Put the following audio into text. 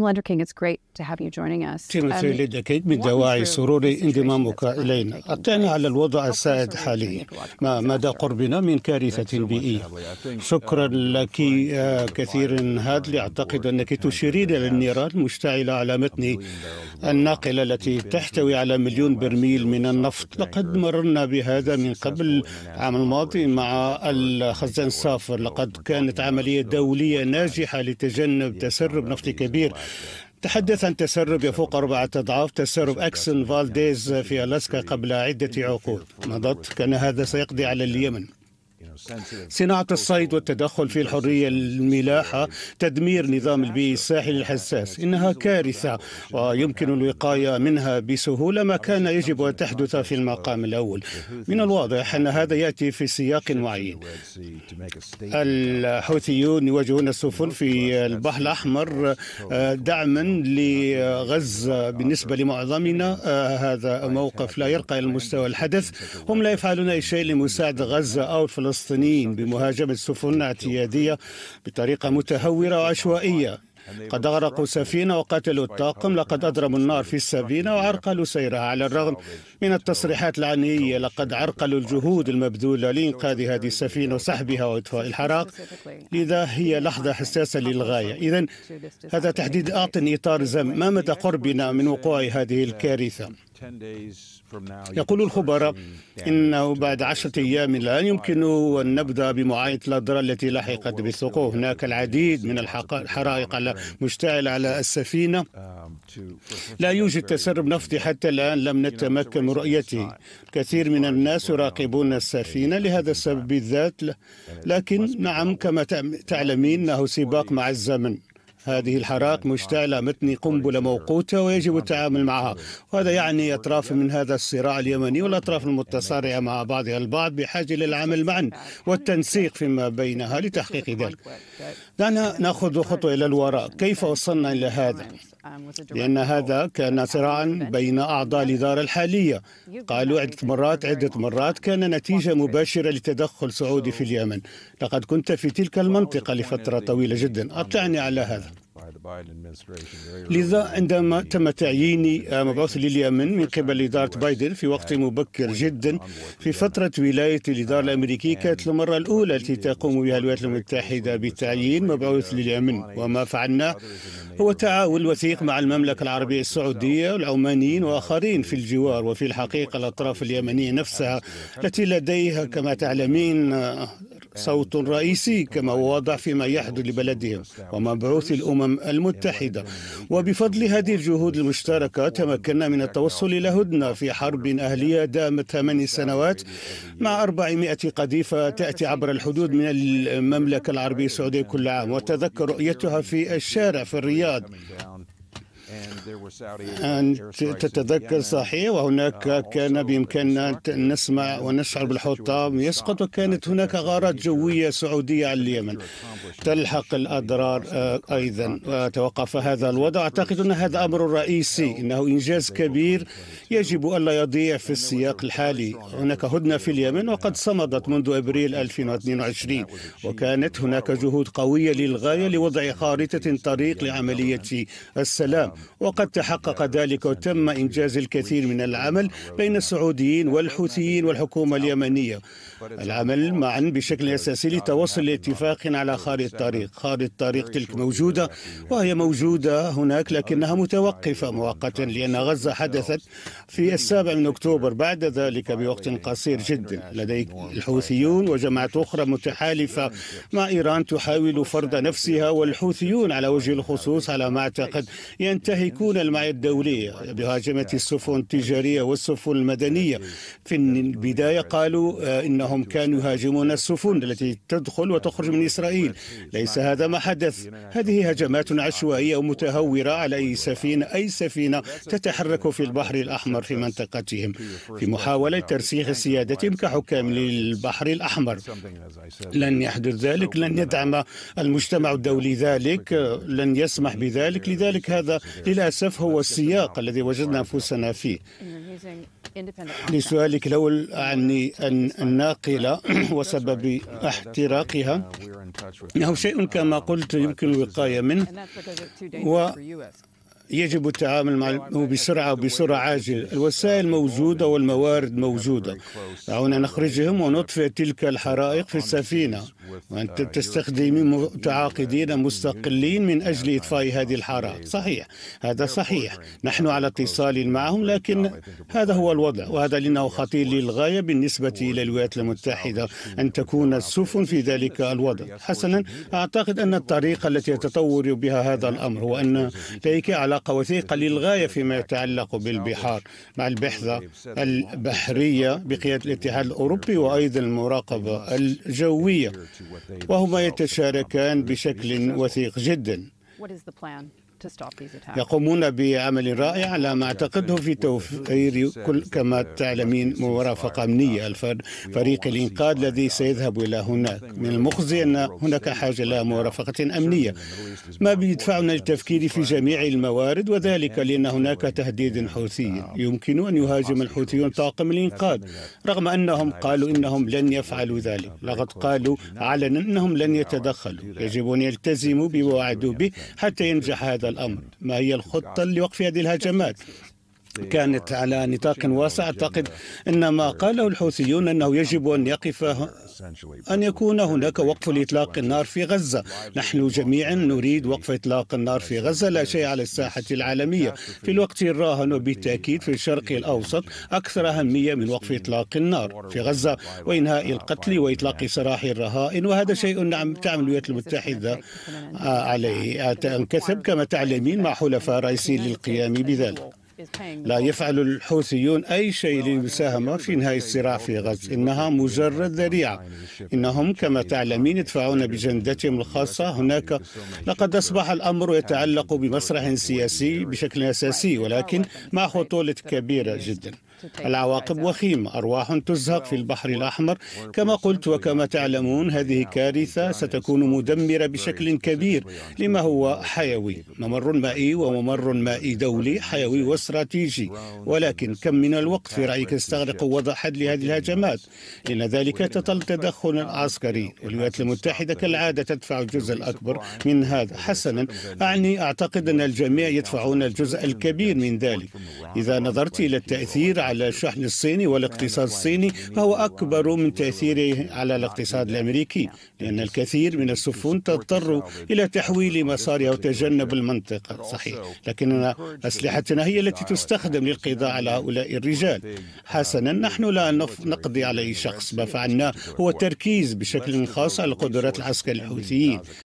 لاندر كينج اتس it's great to have you joining us. Um, لاندر كينج من دواعي سروري انضمامك إلينا اعطينا على الوضع السائد حاليا ما مدى قربنا من كارثة بيئية شكرا uh, لك uh, كثير هادلي أعتقد أنك تشيرين إلى النيران مشتعلة على متن الناقلة التي تحتوي على مليون برميل من النفط لقد مررنا بهذا من قبل العام الماضي مع الخزان الصافر لقد كانت عملية دولية ناجحة لتجنب تسرب نفط كبير تحدث عن تسرب يفوق أربعة أضعاف تسرب أكسن فالديز في ألاسكا قبل عدة عقود مضت كان هذا سيقضي على اليمن صناعة الصيد والتدخل في الحرية الملاحة تدمير نظام البيئي الساحلي الحساس إنها كارثة ويمكن الوقاية منها بسهولة ما كان يجب أن تحدث في المقام الأول من الواضح أن هذا يأتي في سياق معين الحوثيون يواجهون السفن في البحر الأحمر آه، دعما لغزة بالنسبة لمعظمنا آه، هذا موقف لا يرقى إلى الحدث هم لا يفعلون أي شيء لمساعدة غزة أو الفلسطينيين الفلسطينيين بمهاجمة سفن اعتيادية بطريقة متهورة وعشوائية قد أغرقوا سفينة وقتلوا الطاقم لقد اضرموا النار في السفينة وعرقلوا سيرها على الرغم من التصريحات العنية لقد عرقلوا الجهود المبذولة لإنقاذ هذه السفينة وسحبها وإطفاء الحراق لذا هي لحظة حساسة للغاية إذا هذا تحديد أعطي إطار زم ما مدى قربنا من وقوع هذه الكارثة يقول الخبراء إنه بعد عشرة أيام من الآن يمكن أن نبدأ بمعاينة الأضرار التي لحقت بالسقوط هناك العديد من الحرائق مشتعل على um, السفينة um, لا يوجد تسرب نفطي حتى الآن لم نتمكن من رؤيته كثير من الناس يراقبون السفينة لهذا السبب بالذات لكن نعم كما تعلمين أنه سباق مع الزمن هذه الحرائق مشتعلة متني قنبلة موقوتة ويجب التعامل معها وهذا يعني أطراف من هذا الصراع اليمني والأطراف المتصارعة مع بعضها البعض بحاجة للعمل معا والتنسيق فيما بينها لتحقيق ذلك دعنا نأخذ خطوة إلى الوراء كيف وصلنا إلى هذا لأن هذا كان صراعا بين أعضاء الإدارة الحالية قالوا عدة مرات عدة مرات كان نتيجة مباشرة لتدخل سعودي في اليمن لقد كنت في تلك المنطقة لفترة طويلة جدا أطلعني على هذا لذا عندما تم تعيين مبعوث لليمن من قبل إدارة بايدن في وقت مبكر جدا في فترة ولاية الإدارة uh, الأمريكية كانت المرة الأولى التي تقوم بها الولايات المتحدة بتعيين مبعوث لليمن وما فعلناه هو تعاون وثيق مع المملكة العربية السعودية والعمانيين وآخرين في الجوار وفي الحقيقة الأطراف اليمنية نفسها التي لديها كما تعلمين صوت رئيسي كما هو واضح فيما يحدث لبلدهم ومبعوث الأمم المتحدة وبفضل هذه الجهود المشتركة تمكنا من التوصل إلى هدنة في حرب أهلية دامت ثمان سنوات مع 400 قذيفة تأتي عبر الحدود من المملكة العربية السعودية كل عام وتذكر رؤيتها في الشارع في الرياض أن تتذكر صحيح وهناك آه، كان بإمكاننا أن نسمع ونشعر بالحطام يسقط وكانت هناك غارات جوية سعودية على اليمن تلحق الأضرار آه، أيضا وتوقف هذا الوضع أعتقد أن هذا أمر رئيسي إنه إنجاز كبير يجب ألا يضيع في السياق الحالي هناك هدنة في اليمن وقد صمدت منذ أبريل 2022 وكانت هناك جهود قوية للغاية لوضع خارطة طريق لعملية السلام um, وقد تحقق ذلك وتم إنجاز الكثير من العمل بين السعوديين والحوثيين والحكومة اليمنية العمل معا بشكل أساسي لتوصل لاتفاق على خارطة الطريق خارطة الطريق تلك موجودة وهي موجودة هناك لكنها متوقفة مؤقتا لأن غزة حدثت في السابع من أكتوبر بعد ذلك بوقت قصير جدا لديك الحوثيون وجماعات أخرى متحالفة مع إيران تحاول فرض نفسها والحوثيون على وجه الخصوص على ما أعتقد ينتهي ينتهكون المعايير الدولية بهاجمة السفن التجارية والسفن المدنية في البداية قالوا آه، إنهم كانوا يهاجمون السفن التي تدخل وتخرج من إسرائيل ليس هذا ما حدث هذه هجمات عشوائية ومتهورة على أي سفينة أي سفينة تتحرك في البحر الأحمر في منطقتهم في محاولة ترسيخ سيادتهم كحكام للبحر الأحمر لن يحدث ذلك لن يدعم المجتمع الدولي ذلك آه، لن يسمح بذلك لذلك هذا للأسف هو السياق الذي وجدنا أنفسنا فيه لسؤالك الأول عن الناقلة وسبب uh, احتراقها uh, إنه شيء كما قلت يمكن الوقاية منه و يجب التعامل معه بسرعة وبسرعة عاجلة الوسائل موجودة والموارد موجودة دعونا نخرجهم ونطفئ تلك الحرائق في السفينة وأنت تستخدم متعاقدين مستقلين من أجل إطفاء هذه الحرائق صحيح هذا صحيح نحن على اتصال معهم لكن هذا هو الوضع وهذا لأنه خطير للغاية بالنسبة إلى الولايات المتحدة أن تكون السفن في ذلك الوضع حسنا أعتقد أن الطريقة التي يتطور بها هذا الأمر هو أن لديك علاقة علاقة وثيقة للغاية فيما يتعلق بالبحار مع البحثة البحرية بقيادة الاتحاد الأوروبي وأيضا المراقبة الجوية وهما يتشاركان بشكل وثيق جدا يقومون بعمل رائع على ما أعتقده في توفير كل كما تعلمين مرافقة أمنية فريق الإنقاذ الذي سيذهب إلى هناك من المخزي أن هناك حاجة إلى مرافقة أمنية ما بيدفعنا للتفكير في جميع الموارد وذلك لأن هناك تهديد حوثي يمكن أن يهاجم الحوثيون طاقم الإنقاذ رغم أنهم قالوا إنهم لن يفعلوا ذلك لقد قالوا علنا أنهم لن يتدخلوا يجب أن يلتزموا بما وعدوا به حتى ينجح هذا الأمر ما هي الخطة لوقف هذه الهجمات كانت على نطاق واسع أعتقد أن ما قاله الحوثيون أنه يجب أن يقف أن يكون هناك وقف لإطلاق النار في غزة نحن جميعا نريد وقف إطلاق النار في غزة لا شيء على الساحة العالمية في الوقت الراهن وبالتأكيد في الشرق الأوسط أكثر أهمية من وقف إطلاق النار في غزة وإنهاء القتل وإطلاق سراح الرهائن وهذا شيء نعم تعمل الولايات المتحدة آه، عليه انكسب آه، كما تعلمين مع حلفاء رئيسي للقيام بذلك لا يفعل الحوثيون أي شيء للمساهمة في إنهاء الصراع في غزة إنها مجرد ذريعة إنهم كما تعلمين يدفعون بجندتهم الخاصة هناك لقد أصبح الأمر يتعلق بمسرح سياسي بشكل أساسي ولكن مع خطولة كبيرة جدا العواقب وخيمة أرواح تزهق في البحر الأحمر كما قلت وكما تعلمون هذه كارثة ستكون مدمرة بشكل كبير لما هو حيوي ممر مائي وممر مائي دولي حيوي واستراتيجي ولكن كم من الوقت في رأيك يستغرق وضع حد لهذه الهجمات لأن ذلك تطل تدخل عسكري الولايات المتحدة كالعادة تدفع الجزء الأكبر من هذا حسنا أعني أعتقد أن الجميع يدفعون الجزء الكبير من ذلك إذا نظرت إلى التأثير على الشحن الصيني والاقتصاد الصيني فهو أكبر من تأثيره على الاقتصاد الأمريكي لأن الكثير من السفن تضطر إلى تحويل مسارها وتجنب المنطقة صحيح لكننا أسلحتنا هي التي تستخدم للقضاء على هؤلاء الرجال حسنا نحن لا نقضي على أي شخص ما فعلناه هو التركيز بشكل خاص على القدرات العسكرية الحوثيين